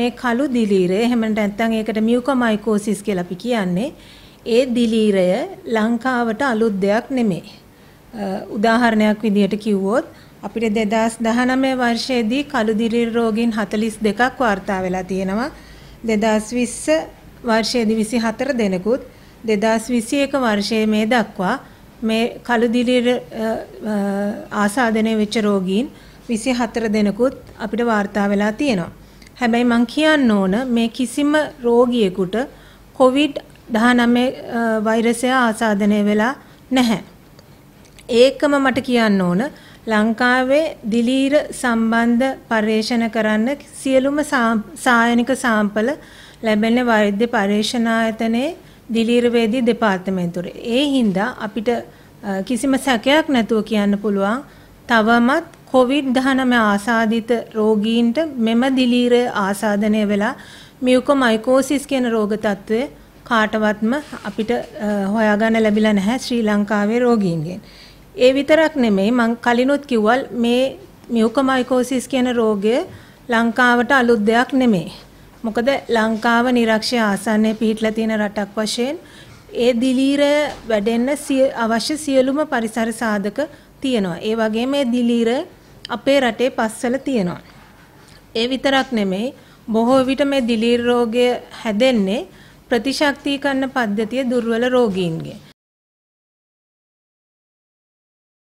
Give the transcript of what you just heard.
මේ කළු දිලීරය එහෙම නැත්නම් ඒකට මියුකෝමයිකෝසිස් කියලා අපි කියන්නේ ඒ දිලීරය ලංකාවට අලුත් දෙයක් නෙමෙයි. උදාහරණයක් විදිහට කිව්වොත් අපිට 2019 වර්ෂයේදී කළු දිලීර රෝගීන් 42ක් වාර්තා වෙලා තියෙනවා. 2020 වර්ෂයේදී 24 දෙනෙකුත් 2021 වර්ෂයේ මේ දක්වා මේ කළු දිලීර ආසාදනය වෙච්ච රෝගීන් 24 දෙනෙකුත් අපිට වාර්තා වෙලා තියෙනවා. හැබැයි මං කියන්න ඕන මේ කිසිම රෝගියෙකුට කොවිඩ් 19 වෛරසය ආසාදනය වෙලා නැහැ. ඒකම මට කියන්න ඕන ලංකාවේ දිලීර සම්බන්ධ පර්යේෂණ කරන්න සියලුම සායනික සාම්පල ලැබෙන වෛද්‍ය පර්යේෂණායතනයේ දිලීර වේදී දෙපාර්තමේන්තුවේ. ඒ හින්දා අපිට කිසිම සැකයක් නැතුව කියන්න පුළුවන් තවමත් කොවිඩ්-19 ආසාදිත රෝගීන්ට මෙම දිලීරය ආසාදනය වෙලා මියුකොමයිකෝසිස් කියන රෝග తත්වය කාටවත්ම අපිට හොයාගන්න ලැබිලා නැහැ ශ්‍රී ලංකාවේ රෝගීන්ගෙන්. ඒ විතරක් නෙමෙයි මං කලිනුත් කිව්වල් මේ මියුකොමයිකෝසිස් කියන රෝගය ලංකාවට අලුත් දෙයක් නෙමෙයි. මොකද ලංකාව නිරක්ෂය ආසන්නයේ පිහිටලා තියෙන රටක් වශයෙන් ඒ දිලීරය වැඩෙන්න අවශ්‍ය සියලුම පරිසර සාධක තියෙනවා. ඒ වගේම මේ දිලීරය අපේ රටේ පස්වල තියෙනවා. ඒ විතරක් නෙමෙයි බොහෝ විට මේ දිලීර රෝගය හැදෙන්නේ ප්‍රතිශක්තිකරණ පද්ධතිය දුර්වල රෝගීන්ගේ.